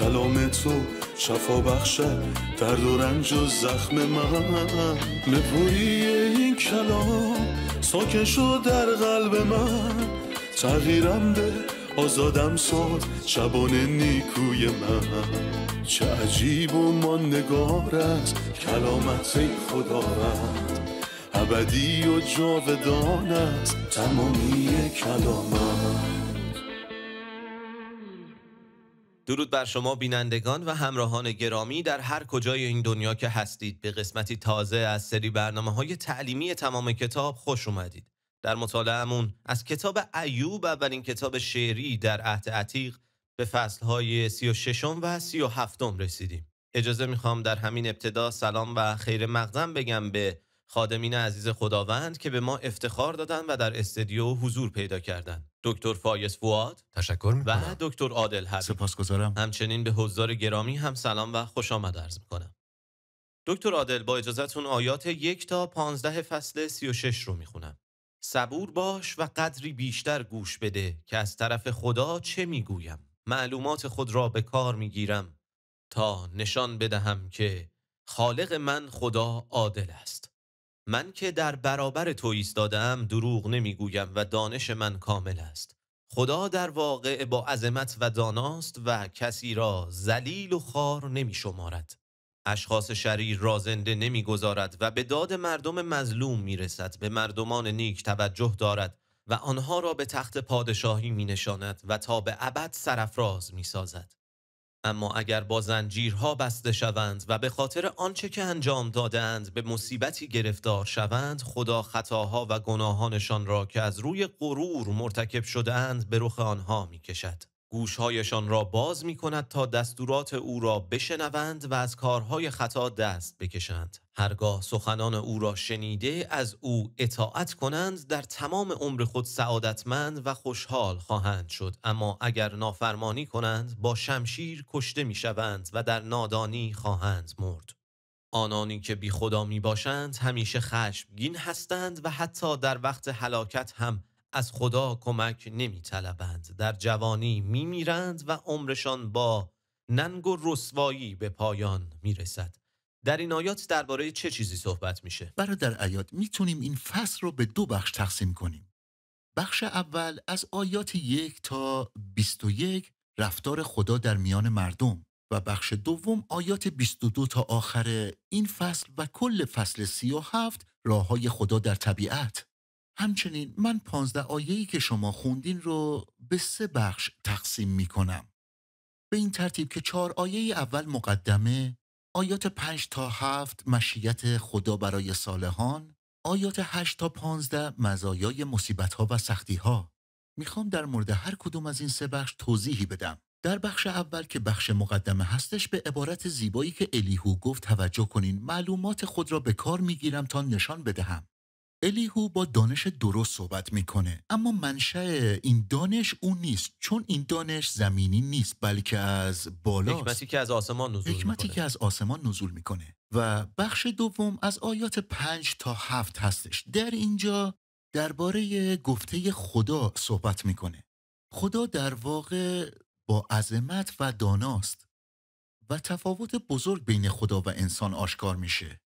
کلام تو شفا بخشد درد و رنج و زخم من نپوری این کلام ساکن شد در قلب من تغییرم به آزادم ساد شبان نیکوی من چه عجیب و ما است کلامت خدا رد ابدی و جاودان تمامی کلامت درود بر شما بینندگان و همراهان گرامی در هر کجای این دنیا که هستید به قسمتی تازه از سری برنامه های تعلیمی تمام کتاب خوش اومدید. در مطالعهمون از کتاب ایوب اولین کتاب شعری در عهد عتیق به فصلهای سی و ششم و سی و رسیدیم. اجازه میخوام در همین ابتدا سلام و خیر مقدم بگم به خادمین عزیز خداوند که به ما افتخار دادن و در استدیو حضور پیدا کردند. دکتر فایز فواد تشکر میکنم. و دکتر عادل حبیب سپاسگزارم همچنین به حضار گرامی هم سلام و خوش آمد عرض میکنم دکتر عادل با اجازهتون آیات یک تا پانزده فصل سی و شش رو میخونم صبور باش و قدری بیشتر گوش بده که از طرف خدا چه میگویم معلومات خود را به کار میگیرم تا نشان بدهم که خالق من خدا عادل است من که در برابر تو ایستادم دروغ نمیگویم و دانش من کامل است خدا در واقع با عظمت و داناست و کسی را ذلیل و خار نمی شمارد. اشخاص شریر را زنده نمیگذارد و به داد مردم مظلوم می رسد به مردمان نیک توجه دارد و آنها را به تخت پادشاهی می نشاند و تا به ابد سرفراز می سازد. اما اگر با زنجیرها بسته شوند و به خاطر آنچه که انجام دادند به مصیبتی گرفتار شوند خدا خطاها و گناهانشان را که از روی غرور مرتکب شدهاند به رخ آنها میکشد گوشهایشان را باز می کند تا دستورات او را بشنوند و از کارهای خطا دست بکشند. هرگاه سخنان او را شنیده از او اطاعت کنند در تمام عمر خود سعادتمند و خوشحال خواهند شد اما اگر نافرمانی کنند با شمشیر کشته می شوند و در نادانی خواهند مرد. آنانی که بی خدا می باشند همیشه خشمگین هستند و حتی در وقت هلاکت هم از خدا کمک نمی طلبند. در جوانی می میرند و عمرشان با ننگ و رسوایی به پایان می رسد. در این آیات درباره چه چیزی صحبت میشه؟ برادر آیات میتونیم این فصل رو به دو بخش تقسیم کنیم. بخش اول از آیات یک تا یک رفتار خدا در میان مردم و بخش دوم آیات 22 تا آخر این فصل و کل فصل 37 راه های خدا در طبیعت. همچنین من پانزده آیهی که شما خوندین رو به سه بخش تقسیم می کنم. به این ترتیب که چهار آیه اول مقدمه، آیات پنج تا هفت مشیت خدا برای صالحان، آیات هشت تا پانزده مزایای مصیبت ها و سختی ها. میخوام در مورد هر کدوم از این سه بخش توضیحی بدم. در بخش اول که بخش مقدمه هستش به عبارت زیبایی که الیهو گفت توجه کنین معلومات خود را به کار میگیرم تا نشان بدهم الیهو با دانش درست صحبت میکنه اما منشأ این دانش اون نیست چون این دانش زمینی نیست بلکه از بالا حکمتی که از آسمان نزول حکمتی میکنه. که از آسمان نزول میکنه و بخش دوم از آیات پنج تا هفت هستش در اینجا درباره گفته خدا صحبت میکنه خدا در واقع با عظمت و داناست و تفاوت بزرگ بین خدا و انسان آشکار میشه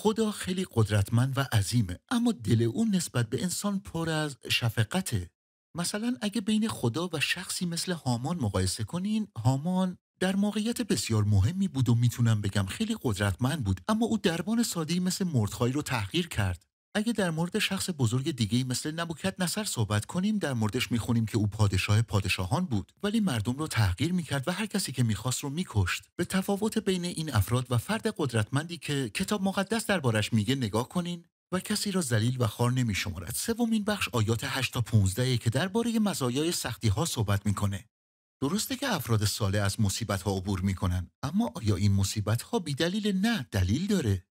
خدا خیلی قدرتمند و عظیمه اما دل اون نسبت به انسان پر از شفقته مثلا اگه بین خدا و شخصی مثل هامان مقایسه کنین هامان در موقعیت بسیار مهمی بود و میتونم بگم خیلی قدرتمند بود اما او دربان ساده مثل مردخای رو تحقیر کرد اگه در مورد شخص بزرگ دیگه مثل نبوکت نصر صحبت کنیم در موردش میخونیم که او پادشاه پادشاهان بود ولی مردم رو تحقیر میکرد و هر کسی که میخواست رو میکشت به تفاوت بین این افراد و فرد قدرتمندی که کتاب مقدس دربارش میگه نگاه کنین و کسی را ذلیل و خار نمیشمارد سومین بخش آیات 8 تا 15 که درباره مزایای سختی ها صحبت میکنه. درسته که افراد ساله از مصیبت ها عبور میکنن اما آیا این مصیبت ها بی دلیل نه دلیل داره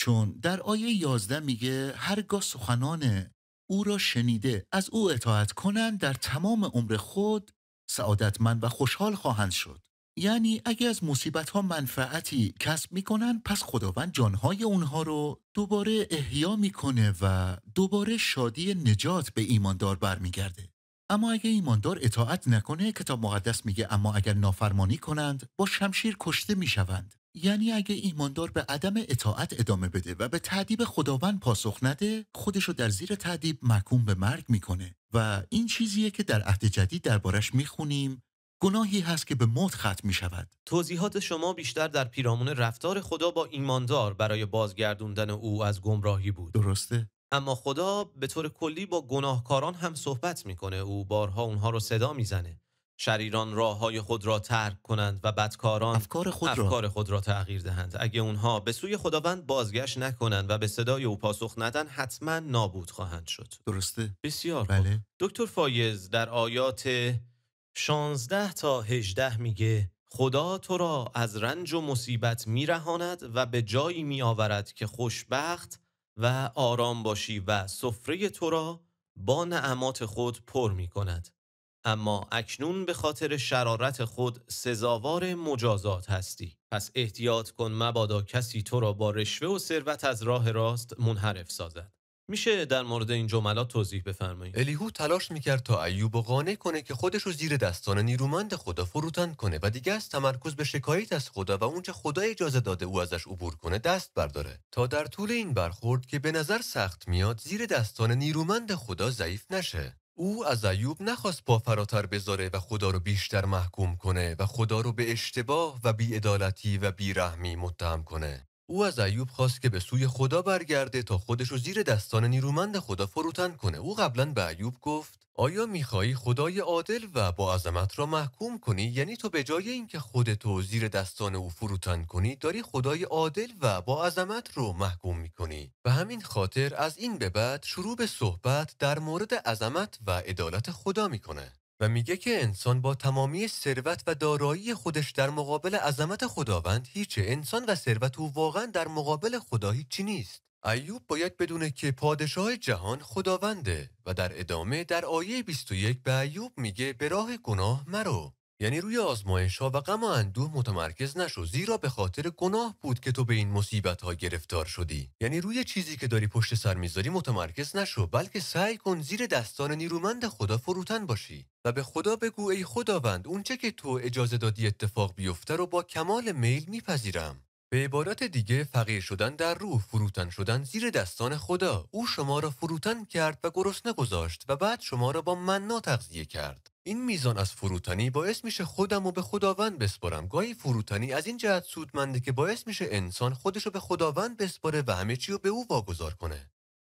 چون در آیه 11 میگه هرگاه سخنان او را شنیده از او اطاعت کنند در تمام عمر خود سعادتمند و خوشحال خواهند شد یعنی اگه از مصیبت ها منفعتی کسب میکنن پس خداوند جانهای اونها رو دوباره احیا میکنه و دوباره شادی نجات به ایماندار برمیگرده اما اگه ایماندار اطاعت نکنه کتاب مقدس میگه اما اگر نافرمانی کنند با شمشیر کشته میشوند یعنی اگه ایماندار به عدم اطاعت ادامه بده و به تعدیب خداوند پاسخ نده خودشو در زیر تعدیب محکوم به مرگ میکنه و این چیزیه که در عهد جدید دربارش میخونیم گناهی هست که به موت ختم می شود. توضیحات شما بیشتر در پیرامون رفتار خدا با ایماندار برای بازگردوندن او از گمراهی بود. درسته؟ اما خدا به طور کلی با گناهکاران هم صحبت میکنه او بارها اونها رو صدا میزنه شریران راه های خود را ترک کنند و بدکاران افکار خود, افکار را. خود را تغییر دهند اگه اونها به سوی خداوند بازگشت نکنند و به صدای او پاسخ ندن حتما نابود خواهند شد درسته بسیار بله. دکتر فایز در آیات 16 تا 18 میگه خدا تو را از رنج و مصیبت میرهاند و به جایی میآورد که خوشبخت و آرام باشی و سفره تو را با نعمات خود پر می کند اما اکنون به خاطر شرارت خود سزاوار مجازات هستی پس احتیاط کن مبادا کسی تو را با رشوه و ثروت از راه راست منحرف سازد میشه در مورد این جملات توضیح بفرمایید الیهو تلاش میکرد تا ایوب و قانع کنه که خودش رو زیر دستان نیرومند خدا فروتن کنه و دیگه از تمرکز به شکایت از خدا و اونچه خدا اجازه داده او ازش عبور کنه دست برداره تا در طول این برخورد که به نظر سخت میاد زیر دستان نیرومند خدا ضعیف نشه او از ایوب نخواست پا فراتر بذاره و خدا رو بیشتر محکوم کنه و خدا رو به اشتباه و بیعدالتی و بیرحمی متهم کنه. او از ایوب خواست که به سوی خدا برگرده تا خودش رو زیر دستان نیرومند خدا فروتن کنه او قبلا به ایوب گفت آیا میخواهی خدای عادل و با عظمت را محکوم کنی یعنی تو به جای اینکه خودتو زیر دستان او فروتن کنی داری خدای عادل و با عظمت رو محکوم میکنی و همین خاطر از این به بعد شروع به صحبت در مورد عظمت و عدالت خدا میکنه و میگه که انسان با تمامی ثروت و دارایی خودش در مقابل عظمت خداوند هیچه انسان و ثروت او واقعا در مقابل خدا هیچی نیست ایوب باید بدونه که پادشاه جهان خداونده و در ادامه در آیه 21 به ایوب میگه به راه گناه مرو یعنی روی آزمایش ها و غم و اندوه متمرکز نشو زیرا به خاطر گناه بود که تو به این مصیبت ها گرفتار شدی یعنی روی چیزی که داری پشت سر میذاری متمرکز نشو بلکه سعی کن زیر دستان نیرومند خدا فروتن باشی و به خدا بگو ای خداوند اونچه که تو اجازه دادی اتفاق بیفته رو با کمال میل میپذیرم به عبارت دیگه فقیر شدن در روح فروتن شدن زیر دستان خدا او شما را فروتن کرد و گرسنه گذاشت و بعد شما را با منا تغذیه کرد این میزان از فروتنی باعث میشه خودم و به خداوند بسپارم گاهی فروتنی از این جهت سودمنده که باعث میشه انسان خودش رو به خداوند بسپاره و همه چی رو به او واگذار کنه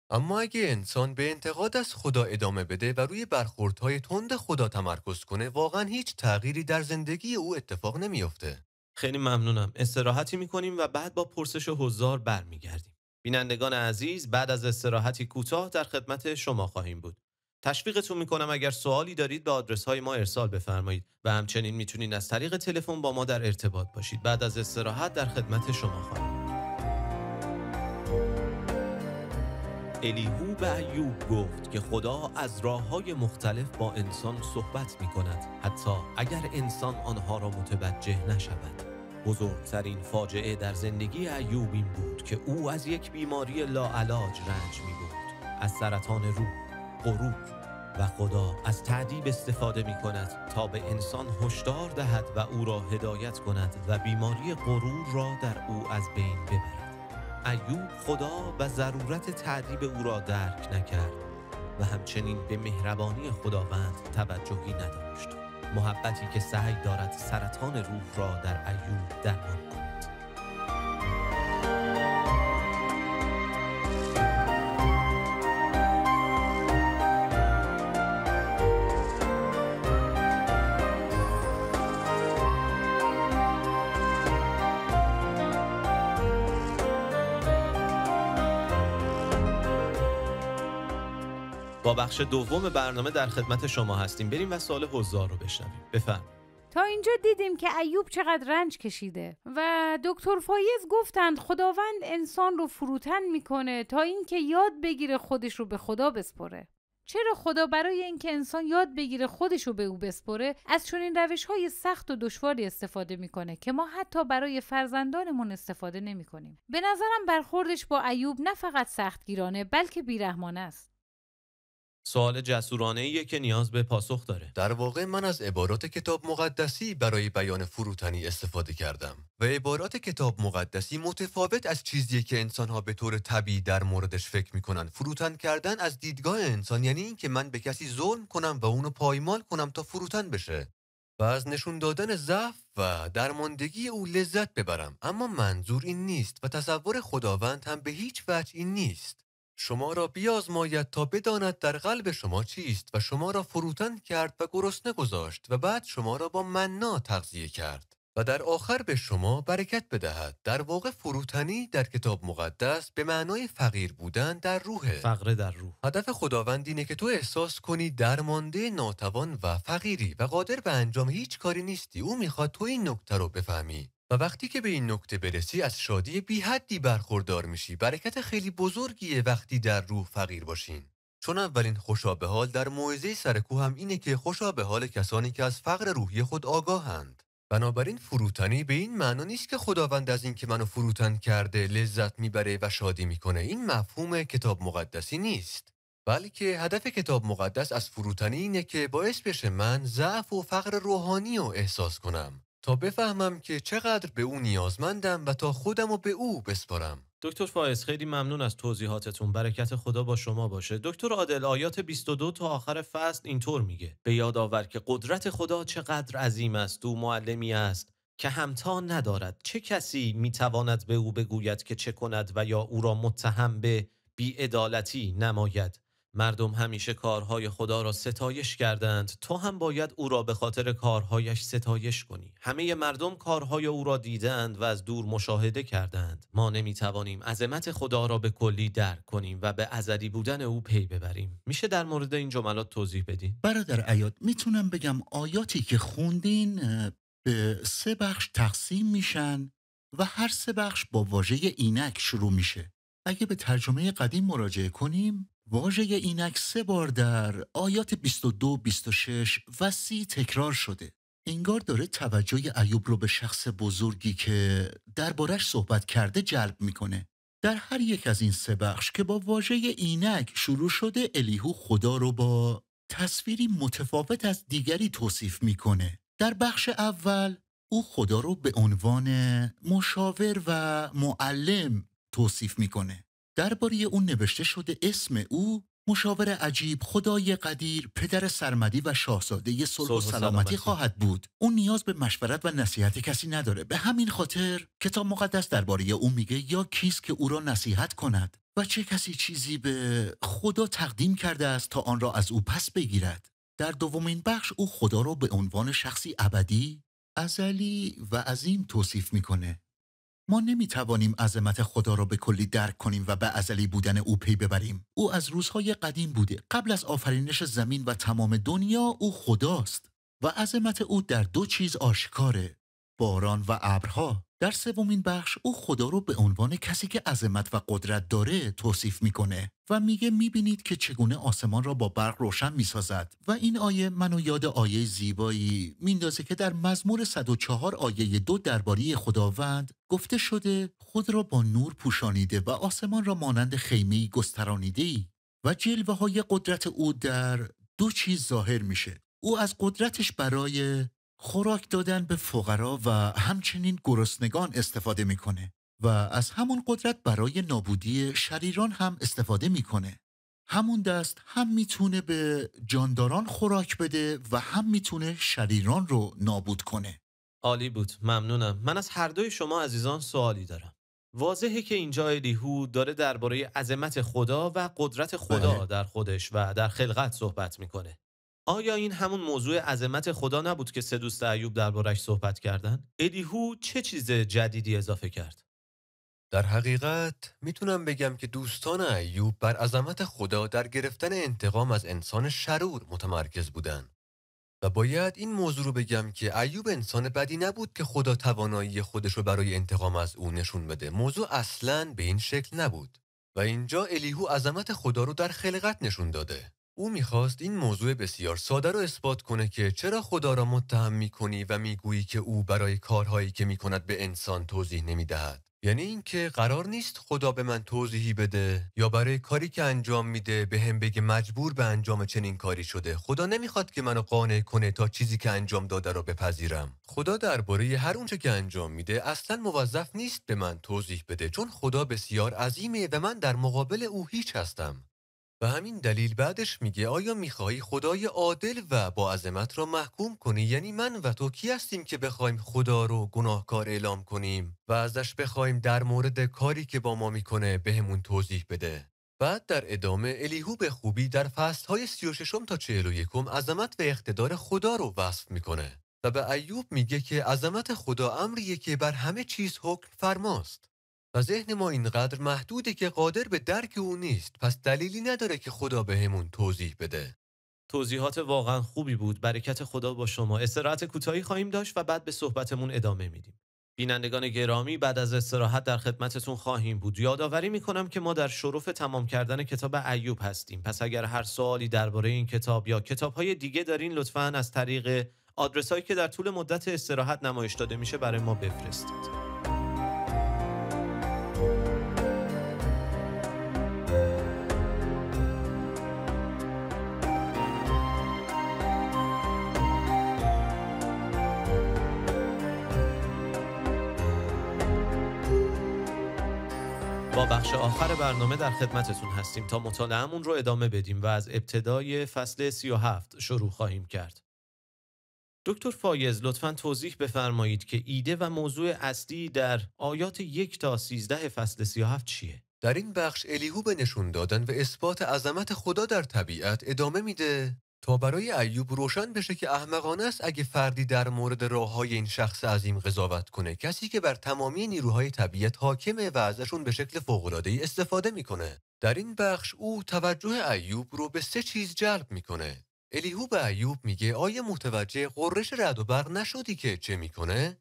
اما اگه انسان به انتقاد از خدا ادامه بده و روی برخوردهای تند خدا تمرکز کنه واقعا هیچ تغییری در زندگی او اتفاق نمیافته خیلی ممنونم استراحتی میکنیم و بعد با پرسش حضار برمیگردیم بینندگان عزیز بعد از استراحتی کوتاه در خدمت شما خواهیم بود تشویقتون میکنم اگر سوالی دارید به آدرس های ما ارسال بفرمایید و همچنین میتونید از طریق تلفن با ما در ارتباط باشید بعد از استراحت در خدمت شما خواهیم الیهو به ایوب گفت که خدا از راه های مختلف با انسان صحبت میکند حتی اگر انسان آنها را متوجه نشود بزرگترین فاجعه در زندگی ایوب این بود که او از یک بیماری لاعلاج رنج می بود از سرطان روح غروب و خدا از تعدیب استفاده می کند تا به انسان هشدار دهد و او را هدایت کند و بیماری غرور را در او از بین ببرد ایوب خدا و ضرورت تعدیب او را درک نکرد و همچنین به مهربانی خداوند توجهی نداشت محبتی که سعی دارد سرطان روح را در ایوب درمان کند بخش دوم برنامه در خدمت شما هستیم بریم و سال حضار رو بشنویم بفرم تا اینجا دیدیم که ایوب چقدر رنج کشیده و دکتر فایز گفتند خداوند انسان رو فروتن میکنه تا اینکه یاد بگیره خودش رو به خدا بسپره چرا خدا برای اینکه انسان یاد بگیره خودش رو به او بسپره از چنین روش های سخت و دشواری استفاده میکنه که ما حتی برای فرزندانمون استفاده نمیکنیم به نظرم برخوردش با ایوب نه فقط سختگیرانه بلکه بیرحمانه است سوال جسورانه ایه که نیاز به پاسخ داره در واقع من از عبارات کتاب مقدسی برای بیان فروتنی استفاده کردم و عبارات کتاب مقدسی متفاوت از چیزیه که انسانها به طور طبیعی در موردش فکر میکنن فروتن کردن از دیدگاه انسان یعنی اینکه من به کسی ظلم کنم و اونو پایمال کنم تا فروتن بشه و از نشون دادن ضعف و درماندگی او لذت ببرم اما منظور این نیست و تصور خداوند هم به هیچ وجه این نیست شما را بیازماید تا بداند در قلب شما چیست و شما را فروتن کرد و گرسنه گذاشت و بعد شما را با منا تغذیه کرد و در آخر به شما برکت بدهد در واقع فروتنی در کتاب مقدس به معنای فقیر بودن در روحه فقر در روح هدف خداوند اینه که تو احساس کنی درمانده ناتوان و فقیری و قادر به انجام هیچ کاری نیستی او میخواد تو این نکته رو بفهمی و وقتی که به این نکته برسی از شادی بی حدی برخوردار میشی برکت خیلی بزرگیه وقتی در روح فقیر باشین چون اولین خوشا به حال در موعظه سرکو هم اینه که خوشا به حال کسانی که از فقر روحی خود آگاهند بنابراین فروتنی به این معنا نیست که خداوند از اینکه منو فروتن کرده لذت میبره و شادی میکنه این مفهوم کتاب مقدسی نیست بلکه هدف کتاب مقدس از فروتنی اینه که باعث بشه من ضعف و فقر روحانی رو احساس کنم تا بفهمم که چقدر به او نیازمندم و تا خودم و به او بسپارم دکتر فائز خیلی ممنون از توضیحاتتون برکت خدا با شما باشه دکتر عادل آیات 22 تا آخر فصل اینطور میگه به یاد آور که قدرت خدا چقدر عظیم است او معلمی است که همتا ندارد چه کسی میتواند به او بگوید که چه کند و یا او را متهم به بیعدالتی نماید مردم همیشه کارهای خدا را ستایش کردند تو هم باید او را به خاطر کارهایش ستایش کنی همه مردم کارهای او را دیدند و از دور مشاهده کردند ما نمی توانیم عظمت خدا را به کلی درک کنیم و به ازلی بودن او پی ببریم میشه در مورد این جملات توضیح بدین برادر عیاد میتونم بگم آیاتی که خوندین به سه بخش تقسیم میشن و هر سه بخش با واژه اینک شروع میشه اگه به ترجمه قدیم مراجعه کنیم واژه اینک سه بار در آیات 22 26 و 30 تکرار شده انگار داره توجه ایوب رو به شخص بزرگی که دربارش صحبت کرده جلب میکنه در هر یک از این سه بخش که با واژه اینک شروع شده الیهو خدا رو با تصویری متفاوت از دیگری توصیف میکنه در بخش اول او خدا رو به عنوان مشاور و معلم توصیف میکنه درباره اون نوشته شده اسم او مشاور عجیب خدای قدیر پدر سرمدی و شاهزاده صلح و سلامتی خواهد بود اون نیاز به مشورت و نصیحت کسی نداره به همین خاطر کتاب مقدس درباره او میگه یا کیست که او را نصیحت کند و چه کسی چیزی به خدا تقدیم کرده است تا آن را از او پس بگیرد در دومین بخش او خدا را به عنوان شخصی ابدی ازلی و عظیم توصیف میکنه ما نمی توانیم عظمت خدا را به کلی درک کنیم و به ازلی بودن او پی ببریم او از روزهای قدیم بوده قبل از آفرینش زمین و تمام دنیا او خداست و عظمت او در دو چیز آشکاره باران و ابرها در سومین بخش او خدا رو به عنوان کسی که عظمت و قدرت داره توصیف میکنه و میگه میبینید که چگونه آسمان را با برق روشن میسازد و این آیه منو یاد آیه زیبایی میندازه که در مزمور 104 آیه دو درباره خداوند گفته شده خود را با نور پوشانیده و آسمان را مانند خیمه گسترانیده ای و جلوه های قدرت او در دو چیز ظاهر میشه او از قدرتش برای خوراک دادن به فقرا و همچنین گرسنگان استفاده میکنه و از همون قدرت برای نابودی شریران هم استفاده میکنه همون دست هم میتونه به جانداران خوراک بده و هم میتونه شریران رو نابود کنه عالی بود ممنونم من از هر دوی شما عزیزان سوالی دارم واضحه که اینجا الیهو داره درباره عظمت خدا و قدرت خدا بله. در خودش و در خلقت صحبت میکنه آیا این همون موضوع عظمت خدا نبود که سه دوست ایوب دربارش صحبت کردند؟ الیهو چه چیز جدیدی اضافه کرد؟ در حقیقت میتونم بگم که دوستان ایوب بر عظمت خدا در گرفتن انتقام از انسان شرور متمرکز بودند و باید این موضوع رو بگم که ایوب انسان بدی نبود که خدا توانایی خودش رو برای انتقام از او نشون بده موضوع اصلا به این شکل نبود و اینجا الیهو عظمت خدا رو در خلقت نشون داده او میخواست این موضوع بسیار ساده رو اثبات کنه که چرا خدا را متهم میکنی و میگویی که او برای کارهایی که میکند به انسان توضیح نمیدهد یعنی اینکه قرار نیست خدا به من توضیحی بده یا برای کاری که انجام میده به هم بگه مجبور به انجام چنین کاری شده خدا نمیخواد که منو قانع کنه تا چیزی که انجام داده رو بپذیرم خدا درباره هر اونچه که انجام میده اصلا موظف نیست به من توضیح بده چون خدا بسیار عظیمه و من در مقابل او هیچ هستم به همین دلیل بعدش میگه آیا میخوای خدای عادل و با عظمت را محکوم کنی یعنی من و تو کی هستیم که بخوایم خدا رو گناهکار اعلام کنیم و ازش بخوایم در مورد کاری که با ما میکنه بهمون توضیح بده بعد در ادامه الیهو به خوبی در های 36 تا 41 عظمت و اقتدار خدا رو وصف میکنه و به ایوب میگه که عظمت خدا امریه که بر همه چیز حکم فرماست و ذهن ما اینقدر محدوده که قادر به درک او نیست پس دلیلی نداره که خدا بهمون همون توضیح بده توضیحات واقعا خوبی بود برکت خدا با شما استراحت کوتاهی خواهیم داشت و بعد به صحبتمون ادامه میدیم بینندگان گرامی بعد از استراحت در خدمتتون خواهیم بود یادآوری میکنم که ما در شرف تمام کردن کتاب ایوب هستیم پس اگر هر سوالی درباره این کتاب یا کتابهای دیگه دارین لطفا از طریق آدرسایی که در طول مدت استراحت نمایش داده میشه برای ما بفرستید بخش آخر برنامه در خدمتتون هستیم تا مطالعهمون رو ادامه بدیم و از ابتدای فصل سی 37 شروع خواهیم کرد. دکتر فایز لطفا توضیح بفرمایید که ایده و موضوع اصلی در آیات یک تا سیزده فصل سی هفت چیه؟ در این بخش الیهو به نشون دادن و اثبات عظمت خدا در طبیعت ادامه میده تا برای ایوب روشن بشه که احمقانه است اگه فردی در مورد راه های این شخص عظیم قضاوت کنه کسی که بر تمامی نیروهای طبیعت حاکمه و ازشون به شکل فوق‌العاده‌ای استفاده میکنه در این بخش او توجه ایوب رو به سه چیز جلب میکنه الیهو به ایوب میگه آیا متوجه قررش رد و برق نشدی که چه میکنه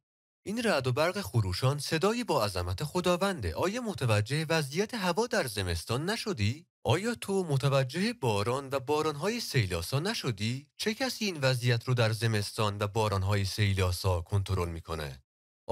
این رعد و برق خروشان صدایی با عظمت خداونده آیا متوجه وضعیت هوا در زمستان نشدی؟ آیا تو متوجه باران و بارانهای سیلاسا نشدی؟ چه کسی این وضعیت رو در زمستان و بارانهای سیلاسا کنترل میکنه؟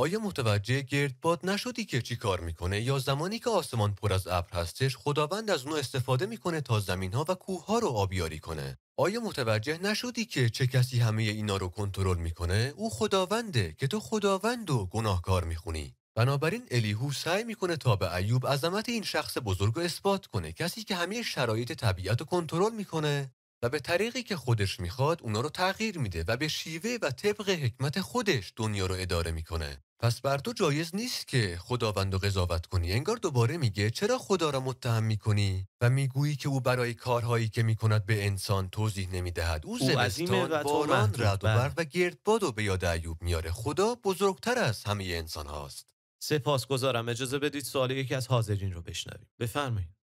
آیا متوجه گردباد نشدی که چی کار میکنه یا زمانی که آسمان پر از ابر هستش خداوند از اونو استفاده میکنه تا زمین ها و کوه ها رو آبیاری کنه آیا متوجه نشدی که چه کسی همه اینا رو کنترل میکنه او خداونده که تو خداوند و گناهکار میخونی بنابراین الیهو سعی میکنه تا به ایوب عظمت این شخص بزرگ رو اثبات کنه کسی که همه شرایط طبیعت رو کنترل میکنه و به طریقی که خودش میخواد اونا رو تغییر میده و به شیوه و طبق حکمت خودش دنیا رو اداره میکنه پس بر تو جایز نیست که خداوند و قضاوت کنی انگار دوباره میگه چرا خدا را متهم میکنی و میگویی که او برای کارهایی که میکند به انسان توضیح نمیدهد او زمستان باران رد و برق بله. و گردباد و به یاد ایوب میاره خدا بزرگتر از همه انسان هاست گذارم اجازه بدید سوال یکی از حاضرین رو بشنویم بفرمایید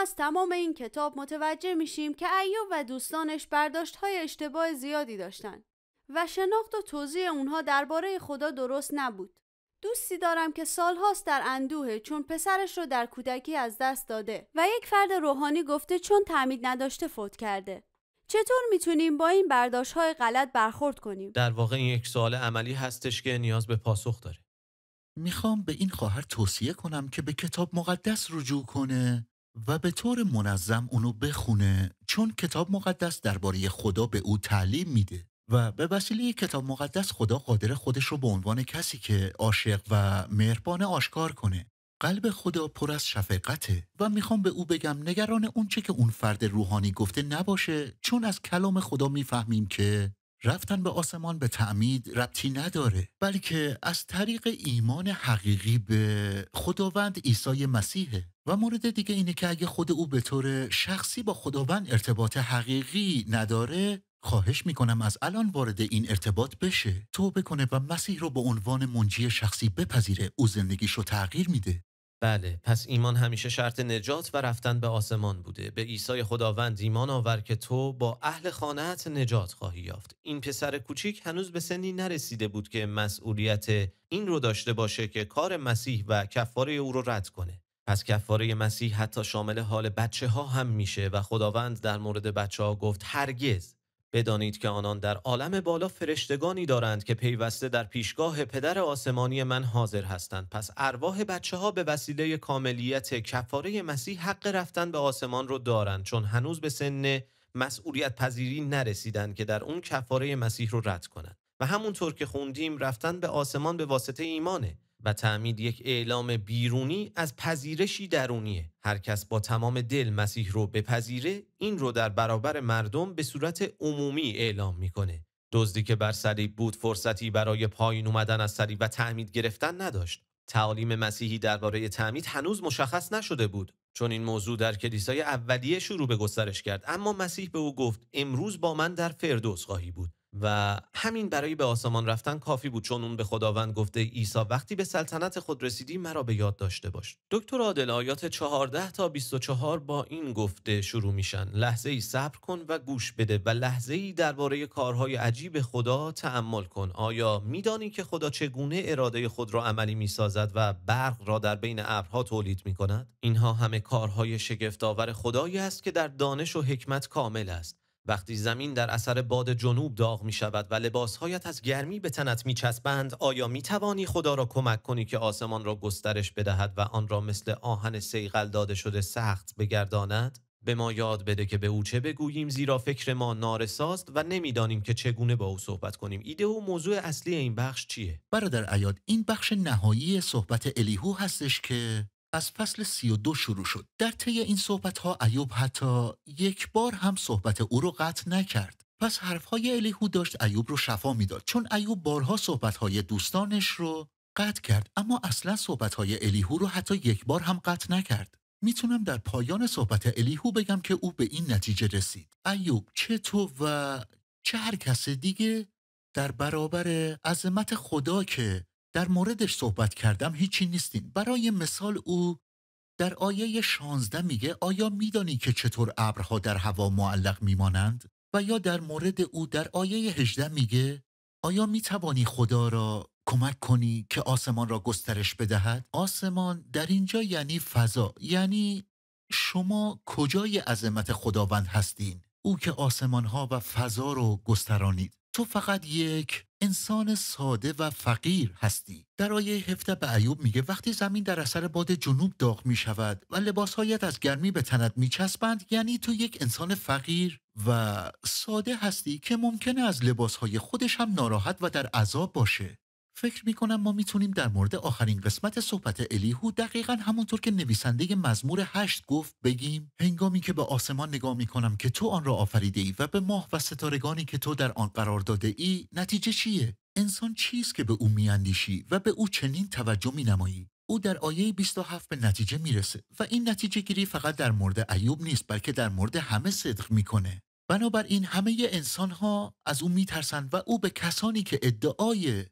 از تمام این کتاب متوجه میشیم که ایوب و دوستانش برداشت های اشتباه زیادی داشتند و شناخت و توضیح اونها درباره خدا درست نبود. دوستی دارم که سالهاست در اندوه چون پسرش رو در کودکی از دست داده و یک فرد روحانی گفته چون تعمید نداشته فوت کرده. چطور میتونیم با این برداشت های غلط برخورد کنیم؟ در واقع این یک سوال عملی هستش که نیاز به پاسخ داره. میخوام به این خواهر توصیه کنم که به کتاب مقدس رجوع کنه و به طور منظم اونو بخونه چون کتاب مقدس درباره خدا به او تعلیم میده و به وسیله کتاب مقدس خدا قادر خودش رو به عنوان کسی که عاشق و مهربان آشکار کنه قلب خدا پر از شفقته و میخوام به او بگم نگران اونچه که اون فرد روحانی گفته نباشه چون از کلام خدا میفهمیم که رفتن به آسمان به تعمید ربطی نداره بلکه از طریق ایمان حقیقی به خداوند عیسی مسیحه و مورد دیگه اینه که اگه خود او به طور شخصی با خداوند ارتباط حقیقی نداره خواهش میکنم از الان وارد این ارتباط بشه توبه کنه و مسیح رو به عنوان منجی شخصی بپذیره او زندگیش رو تغییر میده بله پس ایمان همیشه شرط نجات و رفتن به آسمان بوده به عیسی خداوند ایمان آور که تو با اهل خانهت نجات خواهی یافت این پسر کوچیک هنوز به سنی نرسیده بود که مسئولیت این رو داشته باشه که کار مسیح و کفاره او رو رد کنه پس کفاره مسیح حتی شامل حال بچه ها هم میشه و خداوند در مورد بچه ها گفت هرگز بدانید که آنان در عالم بالا فرشتگانی دارند که پیوسته در پیشگاه پدر آسمانی من حاضر هستند پس ارواح بچه ها به وسیله کاملیت کفاره مسیح حق رفتن به آسمان رو دارند چون هنوز به سن مسئولیت پذیری نرسیدند که در اون کفاره مسیح رو رد کنند و همونطور که خوندیم رفتن به آسمان به واسطه ایمانه و تعمید یک اعلام بیرونی از پذیرشی درونیه هر کس با تمام دل مسیح رو بپذیره این رو در برابر مردم به صورت عمومی اعلام میکنه دزدی که بر صلیب بود فرصتی برای پایین اومدن از صلیب و تعمید گرفتن نداشت تعالیم مسیحی درباره تعمید هنوز مشخص نشده بود چون این موضوع در کلیسای اولیه شروع به گسترش کرد اما مسیح به او گفت امروز با من در فردوس خواهی بود و همین برای به آسمان رفتن کافی بود چون اون به خداوند گفته عیسی وقتی به سلطنت خود رسیدی مرا به یاد داشته باش دکتر عادل آیات 14 تا 24 با این گفته شروع میشن لحظه ای صبر کن و گوش بده و لحظه ای درباره کارهای عجیب خدا تعمل کن آیا میدانی که خدا چگونه اراده خود را عملی میسازد و برق را در بین ابرها تولید میکند اینها همه کارهای شگفتآور خدایی است که در دانش و حکمت کامل است وقتی زمین در اثر باد جنوب داغ می شود و لباسهایت از گرمی به تنت می چسبند آیا می توانی خدا را کمک کنی که آسمان را گسترش بدهد و آن را مثل آهن سیقل داده شده سخت بگرداند؟ به ما یاد بده که به او چه بگوییم زیرا فکر ما نارساست و نمیدانیم که چگونه با او صحبت کنیم ایده و موضوع اصلی این بخش چیه برادر ایاد این بخش نهایی صحبت الیهو هستش که از فصل سی و دو شروع شد در طی این صحبت ها ایوب حتی یک بار هم صحبت او رو قطع نکرد پس حرفهای الیهو داشت ایوب رو شفا میداد چون ایوب بارها های دوستانش رو قطع کرد اما اصلا های الیهو رو حتی یک بار هم قطع نکرد میتونم در پایان صحبت الیهو بگم که او به این نتیجه رسید ایوب چه تو و چه هر کس دیگه در برابر عظمت خدا که در موردش صحبت کردم هیچی نیستین برای مثال او در آیه 16 میگه آیا میدانی که چطور ابرها در هوا معلق میمانند و یا در مورد او در آیه 18 میگه آیا میتوانی خدا را کمک کنی که آسمان را گسترش بدهد آسمان در اینجا یعنی فضا یعنی شما کجای عظمت خداوند هستین او که آسمان ها و فضا رو گسترانید تو فقط یک انسان ساده و فقیر هستی در آیه هفته به عیوب میگه وقتی زمین در اثر باد جنوب داغ می شود و لباسهایت از گرمی به تنت میچسبند یعنی تو یک انسان فقیر و ساده هستی که ممکنه از لباسهای خودش هم ناراحت و در عذاب باشه فکر می کنم ما میتونیم در مورد آخرین قسمت صحبت الیهو دقیقا همونطور که نویسنده مزمور هشت گفت بگیم هنگامی که به آسمان نگاه می کنم که تو آن را آفریده ای و به ماه و ستارگانی که تو در آن قرار داده ای نتیجه چیه؟ انسان چیست که به او میاندیشی و به او چنین توجه می نمایی؟ او در آیه 27 به نتیجه میرسه و این نتیجه گیری فقط در مورد ایوب نیست بلکه در مورد همه صدق میکنه بنابراین همه انسان ها از او میترسند و او به کسانی که ادعای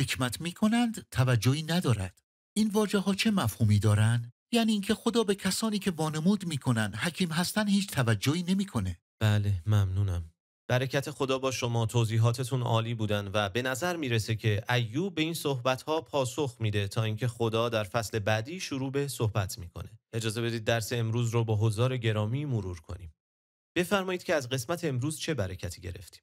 حکمت می کنند توجهی ندارد این واجه ها چه مفهومی دارند یعنی اینکه خدا به کسانی که وانمود کنند، حکیم هستن هیچ توجهی نمیکنه بله ممنونم برکت خدا با شما توضیحاتتون عالی بودن و به نظر میرسه که ایوب به این صحبت ها پاسخ میده تا اینکه خدا در فصل بعدی شروع به صحبت میکنه اجازه بدید درس امروز رو با حضار گرامی مرور کنیم بفرمایید که از قسمت امروز چه برکتی گرفتیم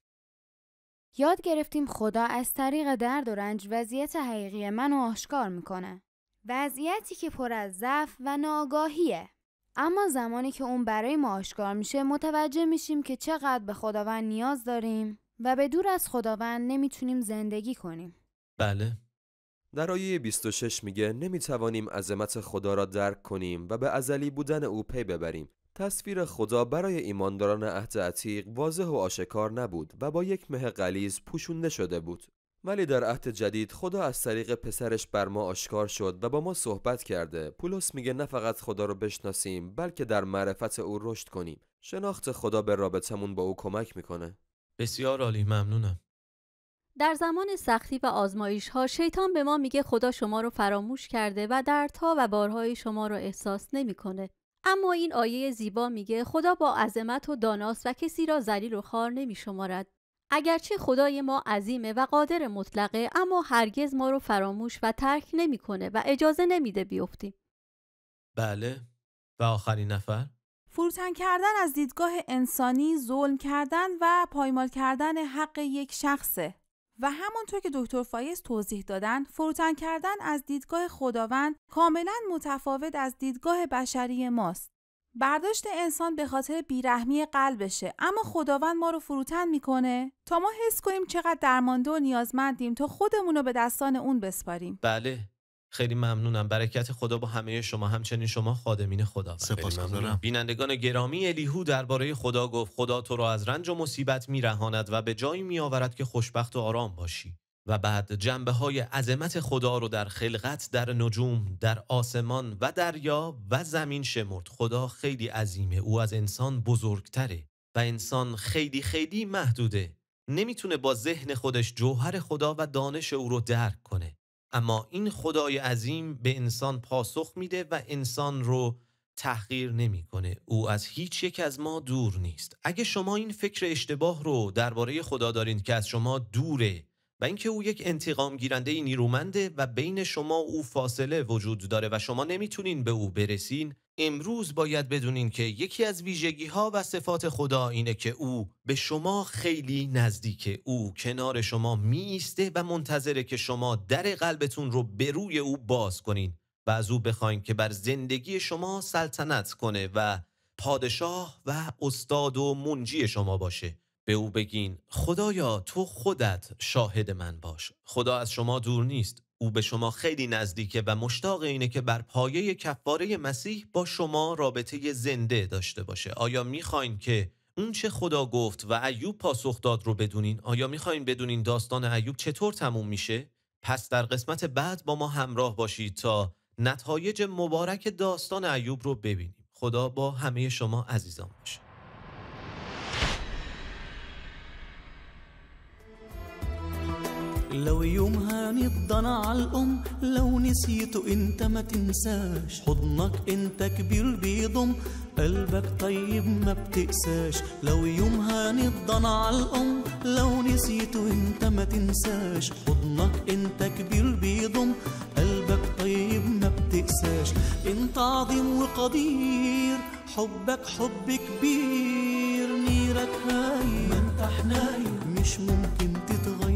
یاد گرفتیم خدا از طریق درد و رنج وضعیت حقیقی منو آشکار میکنه. وضعیتی که پر از ضعف و ناگاهیه اما زمانی که اون برای ما آشکار میشه متوجه میشیم که چقدر به خداوند نیاز داریم و به دور از خداوند نمیتونیم زندگی کنیم. بله. در آیه 26 میگه نمیتوانیم عظمت خدا را درک کنیم و به ازلی بودن او پی ببریم تصویر خدا برای ایمانداران عهد عتیق واضح و آشکار نبود و با یک مه قلیز پوشونده شده بود ولی در عهد جدید خدا از طریق پسرش بر ما آشکار شد و با ما صحبت کرده پولس میگه نه فقط خدا رو بشناسیم بلکه در معرفت او رشد کنیم شناخت خدا به رابطمون با او کمک میکنه بسیار عالی ممنونم در زمان سختی و آزمایش ها شیطان به ما میگه خدا شما رو فراموش کرده و دردها و بارهای شما رو احساس نمیکنه اما این آیه زیبا میگه خدا با عظمت و داناست و کسی را ذلیل و خار نمی شمارد. اگرچه خدای ما عظیمه و قادر مطلقه اما هرگز ما رو فراموش و ترک نمیکنه و اجازه نمیده بیفتیم. بله و آخرین نفر فروتن کردن از دیدگاه انسانی ظلم کردن و پایمال کردن حق یک شخصه و همانطور که دکتر فایز توضیح دادن فروتن کردن از دیدگاه خداوند کاملا متفاوت از دیدگاه بشری ماست برداشت انسان به خاطر بیرحمی قلبشه اما خداوند ما رو فروتن میکنه تا ما حس کنیم چقدر درمانده و نیازمندیم تا خودمون رو به دستان اون بسپاریم بله خیلی ممنونم برکت خدا با همه شما همچنین شما خادمین خدا سپاسگزارم بینندگان گرامی الیهو درباره خدا گفت خدا تو را از رنج و مصیبت میرهاند و به جایی میآورد که خوشبخت و آرام باشی و بعد جنبه های عظمت خدا رو در خلقت در نجوم در آسمان و دریا و زمین شمرد خدا خیلی عظیمه او از انسان بزرگتره و انسان خیلی خیلی محدوده نمیتونه با ذهن خودش جوهر خدا و دانش او رو درک کنه اما این خدای عظیم به انسان پاسخ میده و انسان رو تحقیر نمیکنه او از هیچ یک از ما دور نیست اگه شما این فکر اشتباه رو درباره خدا دارین که از شما دوره و اینکه او یک انتقام گیرنده نیرومنده و بین شما او فاصله وجود داره و شما نمیتونین به او برسین امروز باید بدونین که یکی از ویژگی ها و صفات خدا اینه که او به شما خیلی نزدیک او کنار شما میسته و منتظره که شما در قلبتون رو به روی او باز کنین و از او بخواین که بر زندگی شما سلطنت کنه و پادشاه و استاد و منجی شما باشه به او بگین خدایا تو خودت شاهد من باش خدا از شما دور نیست او به شما خیلی نزدیکه و مشتاق اینه که بر پایه کفاره مسیح با شما رابطه زنده داشته باشه آیا میخواین که اون چه خدا گفت و ایوب پاسخ داد رو بدونین آیا میخواین بدونین داستان ایوب چطور تموم میشه پس در قسمت بعد با ما همراه باشید تا نتایج مبارک داستان ایوب رو ببینیم خدا با همه شما عزیزان باشه لو يومها نضن عالأم لو نسيته انت ما تنساش حضنك انت كبير بيضم قلبك طيب ما بتقساش لو يومها نضن عالأم لو نسيته انت ما تنساش حضنك انت كبير بيضم قلبك طيب ما بتقساش انت عظيم وقدير حبك حب كبير نيرك هاي ما انت حنايم مش ممكن تتغير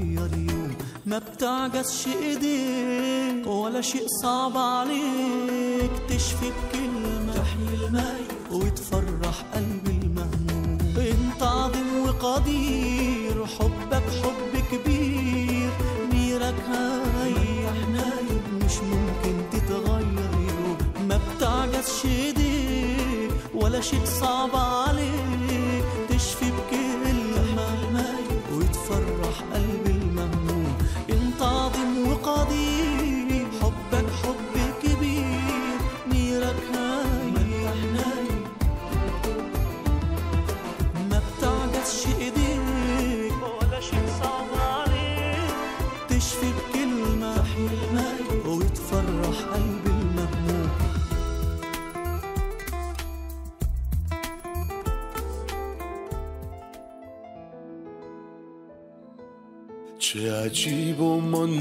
ما بتعجزش ايديك ولا شيء صعب عليك تشفي بكلمة تحيي الميت وتفرح قلب المهموم انت عظيم وقدير حبك حب كبير نيرك هاي نايم مش ممكن تتغير ما بتعجزش ايديك ولا شيء صعب عليك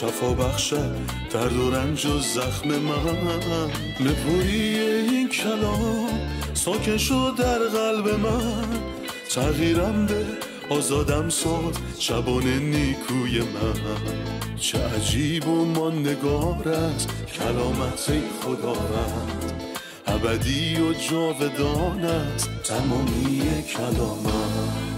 شفا بخشد درد و رنج و زخم من نپوری این کلام ساکن شد در قلب من تغییرم به آزادم ساد شبانه نیکوی من چه عجیب و ما نگارت کلامت ای خدا رد ابدی و جاودانت تمامی کلامت